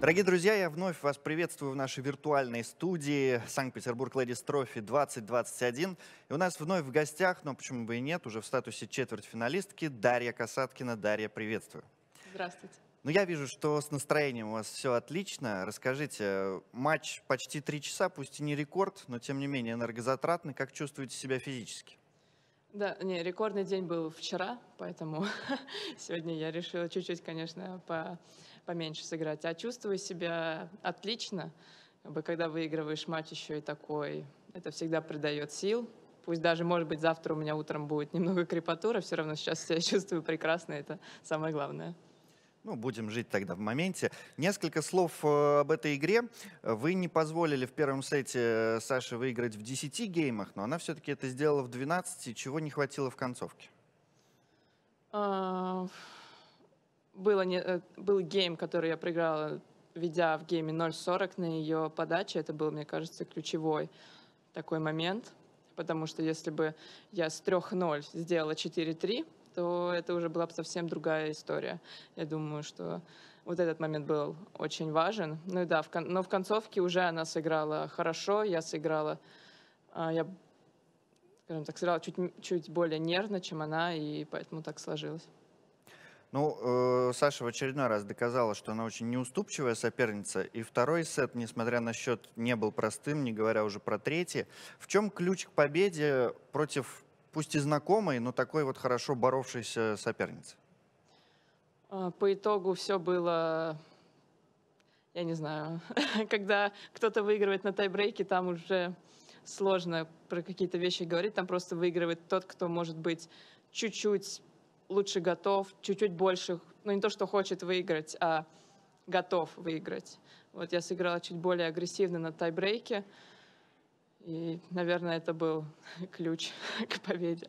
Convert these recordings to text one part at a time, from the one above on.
Дорогие друзья, я вновь вас приветствую в нашей виртуальной студии Санкт-Петербург Ледис Трофи 2021. И у нас вновь в гостях, но почему бы и нет, уже в статусе четвертьфиналистки Дарья Касаткина. Дарья, приветствую. Здравствуйте. Ну, я вижу, что с настроением у вас все отлично. Расскажите, матч почти три часа, пусть и не рекорд, но тем не менее энергозатратный. Как чувствуете себя физически? Да, не, рекордный день был вчера, поэтому сегодня я решила чуть-чуть, конечно, по, поменьше сыграть. А чувствую себя отлично, как бы, когда выигрываешь матч еще и такой, это всегда придает сил. Пусть даже, может быть, завтра у меня утром будет немного крепатура, все равно сейчас себя чувствую прекрасно, это самое главное. Ну, будем жить тогда в моменте. Несколько слов э, об этой игре. Вы не позволили в первом сете э, Саше выиграть в 10 геймах, но она все-таки это сделала в 12, чего не хватило в концовке? А, было не, э, был гейм, который я проиграла, ведя в гейме 0.40 на ее подаче. Это был, мне кажется, ключевой такой момент, потому что если бы я с 3-0 сделала 4-3, то это уже была бы совсем другая история. Я думаю, что вот этот момент был очень важен. Ну и да, в кон- но в концовке уже она сыграла хорошо, я сыграла, а, я, скажем так, сыграла чуть, чуть более нервно, чем она, и поэтому так сложилось. Ну, э, Саша в очередной раз доказала, что она очень неуступчивая соперница. И второй сет, несмотря на счет, не был простым, не говоря уже про третий. В чем ключ к победе против пусть и знакомой, но такой вот хорошо боровшейся соперницы? А, по итогу все было, я не знаю, когда кто-то выигрывает на тайбрейке, там уже сложно про какие-то вещи говорить, там просто выигрывает тот, кто может быть чуть-чуть лучше готов, чуть-чуть больше, ну не то, что хочет выиграть, а готов выиграть. Вот я сыграла чуть более агрессивно на тайбрейке, брейке и, наверное, это был ключ к победе.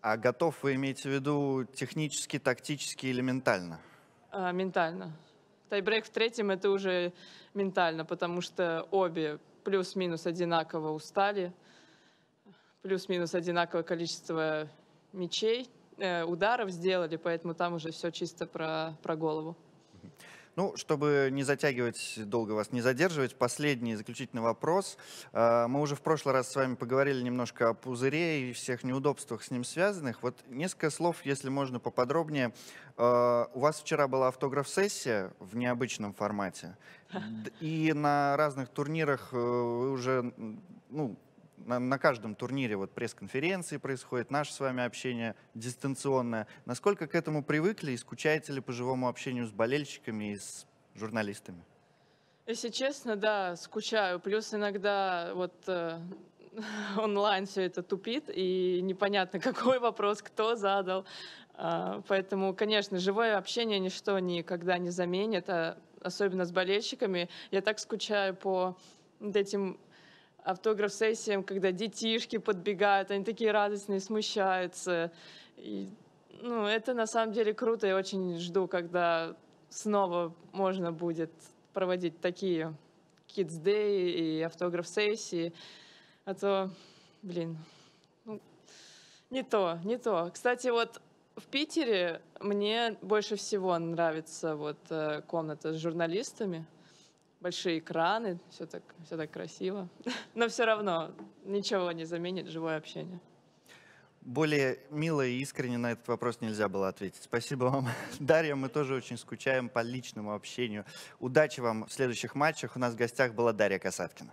А готов вы имеете в виду технически, тактически или ментально? А, ментально. Тайбрейк в третьем это уже ментально, потому что обе плюс-минус одинаково устали, плюс-минус одинаковое количество мячей, э, ударов сделали, поэтому там уже все чисто про, про голову. Ну, чтобы не затягивать, долго вас не задерживать, последний заключительный вопрос. А, мы уже в прошлый раз с вами поговорили немножко о пузыре и всех неудобствах с ним связанных. Вот несколько слов, если можно, поподробнее. А, у вас вчера была автограф-сессия в необычном формате. И на разных турнирах э, вы уже ну, на, на каждом турнире вот пресс-конференции происходит, наше с вами общение дистанционное. Насколько к этому привыкли и скучаете ли по живому общению с болельщиками и с журналистами? Если честно, да, скучаю. Плюс иногда вот э, онлайн все это тупит, и непонятно, какой вопрос кто задал. Э, поэтому, конечно, живое общение ничто никогда не заменит, а особенно с болельщиками. Я так скучаю по этим автограф-сессиям, когда детишки подбегают, они такие радостные, смущаются. И, ну, это на самом деле круто, я очень жду, когда снова можно будет проводить такие Kids Day и автограф-сессии. А то, блин, ну, не то, не то. Кстати, вот в Питере мне больше всего нравится вот э, комната с журналистами большие экраны, все так, все так красиво. Но все равно ничего не заменит живое общение. Более мило и искренне на этот вопрос нельзя было ответить. Спасибо вам, Дарья. Мы тоже очень скучаем по личному общению. Удачи вам в следующих матчах. У нас в гостях была Дарья Касаткина.